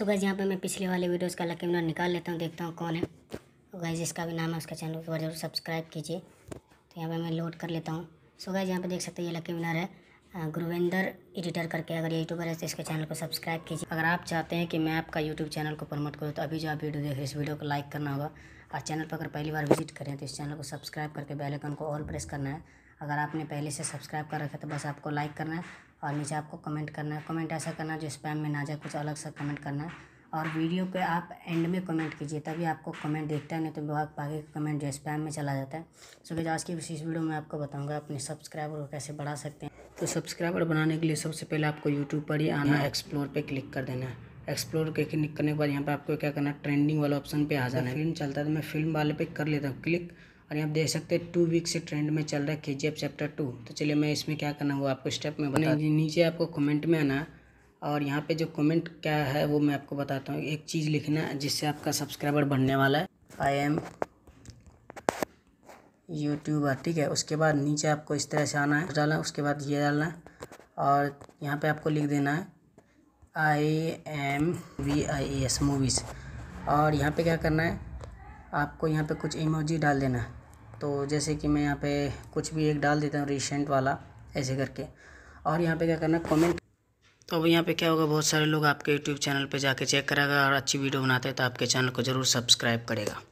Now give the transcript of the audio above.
सो gas यहाँ पे मैं पिछले वाले वीडियोस का लकी विनर निकाल लेता हूँ देखता हूँ कौन है तो जिसका भी नाम है उसका चैनल को जरूर सब्सक्राइब कीजिए तो यहाँ पे मैं लोड कर लेता हूँ सो गैस यहाँ पे देख सकते हैं ये लकी विनर है गुरुविंदर एडिटर करके अगर यूट्यूबर है तो इसके चैनल को सब्सक्राइब कीजिए अगर आप चाहते हैं कि मैं आपका यूट्यूब चैनल को प्रमोट करूँ तो अभी जो आप वीडियो देख रहे इस वीडियो को लाइक करना होगा और चैनल पर अगर पहली बार विजिट करें तो इस चैनल को सब्सक्राइब करके बेलाइकन को ऑल प्रेस करना है अगर आपने पहले से सब्सक्राइब कर रखा है तो बस आपको लाइक करना है और नीचे आपको कमेंट करना है कमेंट ऐसा करना जो स्पैम में ना जाए कुछ अलग सा कमेंट करना है और वीडियो पे आप एंड में कमेंट कीजिए तभी आपको कमेंट देखता है नहीं तो बहुत बाकी कमेंट जो स्पैम में चला जाता है सो so, आज की विशेष वीडियो में आपको बताऊंगा अपने सब्सक्राइबर को कैसे बढ़ा सकते हैं तो सब्सक्राइबर बनाने के लिए सबसे पहले आपको यूट्यूब पर ही आना एक्सप्लोर पर क्लिक कर देना है एक्सप्लोर के क्लिक करने के बाद यहाँ पर आपको क्या करना ट्रेंडिंग वाला ऑप्शन पर आ जाना है फिल्म चलता है तो मैं फिल्म वाले पे कर लेता हूँ क्लिक और यहाँ आप देख सकते हैं टू वीक से ट्रेंड में चल रहा है के जी एफ चैप्टर टू तो चलिए मैं इसमें क्या करना हुआ आपको स्टेप में बता नीचे आपको कमेंट में आना और यहाँ पे जो कमेंट क्या है वो मैं आपको बताता हूँ एक चीज़ लिखना जिससे आपका सब्सक्राइबर बढ़ने वाला है आई एम यूट्यूबर ठीक है उसके बाद नीचे आपको इस तरह से आना है डालना उसके बाद ये डालना है और यहाँ पर आपको लिख देना है I M V I S movies और यहाँ पर क्या करना है आपको यहाँ पे कुछ इमोजी डाल देना है तो जैसे कि मैं यहाँ पे कुछ भी एक डाल देता हूँ रिसेंट वाला ऐसे करके और यहाँ पे क्या करना कमेंट तो अब यहाँ पे क्या होगा बहुत सारे लोग आपके यूट्यूब चैनल पे जाके चेक करेगा और अच्छी वीडियो बनाते हैं तो आपके चैनल को ज़रूर सब्सक्राइब करेगा